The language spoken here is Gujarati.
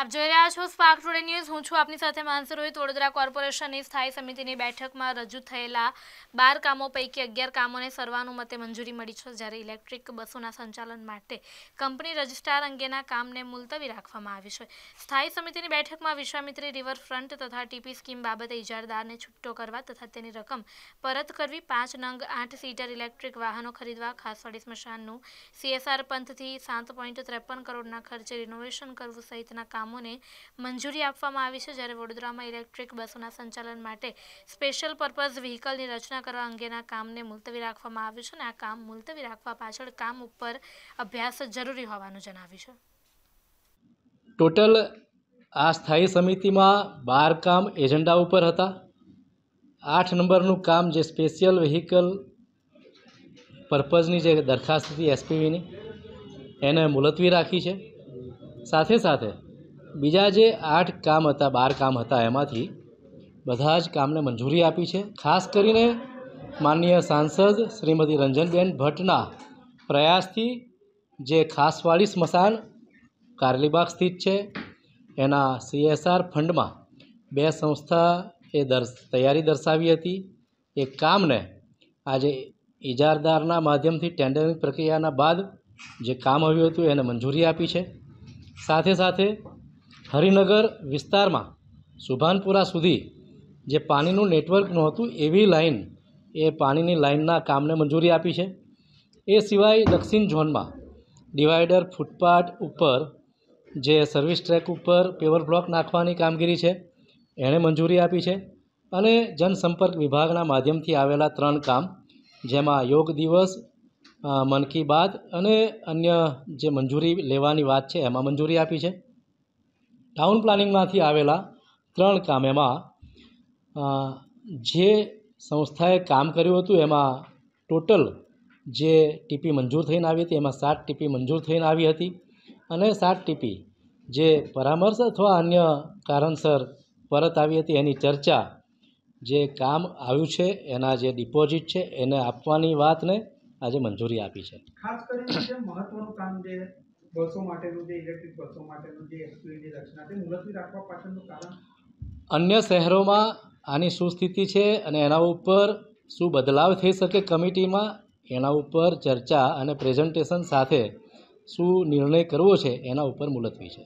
આપ જોઈ રહ્યા છો સ્પાર્ક ટુડે ન્યૂઝ હું છું આપની સાથે માનસી રોહિત વડોદરા કોર્પોરેશનની સ્થાયી સમિતિની બેઠકમાં રજૂ થયેલા બાર કામો પૈકી અગિયાર કામોને સર્વાનુમતે મંજૂરી મળી છે જ્યારે ઇલેક્ટ્રિક બસોના સંચાલન માટે કંપની રજિસ્ટ્રાર અંગેના કામને મુલતવી રાખવામાં આવ્યું છે સ્થાયી સમિતિની બેઠકમાં વિશ્વામિત્રી રિવરફ્રન્ટ તથા ટીપી સ્કીમ બાબતે ઇજારદારને છૂટો કરવા તથા તેની રકમ પરત કરવી પાંચ નંગ આઠ સીટર ઇલેક્ટ્રિક વાહનો ખરીદવા ખાસવાડી સ્મશાનનું સીએસઆર પંથથી સાત પોઈન્ટ ત્રેપન કરોડના ખર્ચે રિનોવેશન કરવું સહિતના કામ કામોને મંજૂરી આપવામાં આવી છે જ્યારે વડોદરામાં ઇલેક્ટ્રિક બસોના સંચાલન માટે સ્પેશિયલ પર્પઝ વ્હીકલની રચના કરવા અંગેના કામને મુલતવી રાખવામાં આવ્યું છે અને આ કામ મુલતવી રાખવા પાછળ કામ ઉપર અભ્યાસ જરૂરી હોવાનું જણાવ્યું છે ટોટલ આ સ્થાયી સમિતિમાં બાર કામ એજન્ડા ઉપર હતા આઠ નંબરનું કામ જે સ્પેશિયલ વ્હીકલ પર્પઝની જે દરખાસ્ત હતી એસપીવીની એને મુલતવી રાખી છે સાથે સાથે બીજા જે આઠ કામ હતા બાર કામ હતા એમાંથી બધા જ કામને મંજૂરી આપી છે ખાસ કરીને માનનીય સાંસદ શ્રીમતી રંજનબેન ભટ્ટના પ્રયાસથી જે ખાસવાડી સ્મશાન કારલીબાગ સ્થિત છે એના સીએસઆર ફંડમાં બે સંસ્થા એ દર્શ તૈયારી દર્શાવી હતી એ કામને આજે ઇજારદારના માધ્યમથી ટેન્ડરિંગ પ્રક્રિયાના બાદ જે કામ આવ્યું હતું એને મંજૂરી આપી છે સાથે સાથે હરિનગર વિસ્તારમાં સુભાનપુરા સુધી જે પાણીનું નેટવર્ક નહોતું એવી લાઇન એ પાણીની લાઇનના કામને મંજૂરી આપી છે એ સિવાય દક્ષિણ ઝોનમાં ડિવાઈડર ફૂટપાથ ઉપર જે સર્વિસ ટ્રેક ઉપર પેવર બ્લોક નાખવાની કામગીરી છે એણે મંજૂરી આપી છે અને જનસંપર્ક વિભાગના માધ્યમથી આવેલા ત્રણ કામ જેમાં યોગ દિવસ મન કી બાત અને અન્ય જે મંજૂરી લેવાની વાત છે એમાં મંજૂરી આપી છે ટાઉન પ્લાનિંગમાંથી આવેલા ત્રણ કામ એમાં જે સંસ્થાએ કામ કર્યું હતું એમાં ટોટલ જે ટીપી મંજૂર થઈને આવી હતી એમાં સાત ટીપી મંજૂર થઈને આવી હતી અને સાત ટીપી જે પરામર્શ અથવા અન્ય કારણસર પરત આવી હતી એની ચર્ચા જે કામ આવ્યું છે એના જે ડિપોઝિટ છે એને આપવાની વાતને આજે મંજૂરી આપી છે ખાસ કરીને મહત્વનું કામ જે બસો માટેનું જે ઇલેક્ટ્રિક બસો માટેનું જે એસક્યુની રચના તે મુલતવી રાખવા પાછળનું કારણ અન્ય શહેરોમાં આની શું સ્થિતિ છે અને એના ઉપર શું બદલાવ થઈ શકે કમિટીમાં એના ઉપર ચર્ચા અને પ્રેઝન્ટેશન સાથે શું નિર્ણય કરવો છે એના ઉપર મુલતવી છે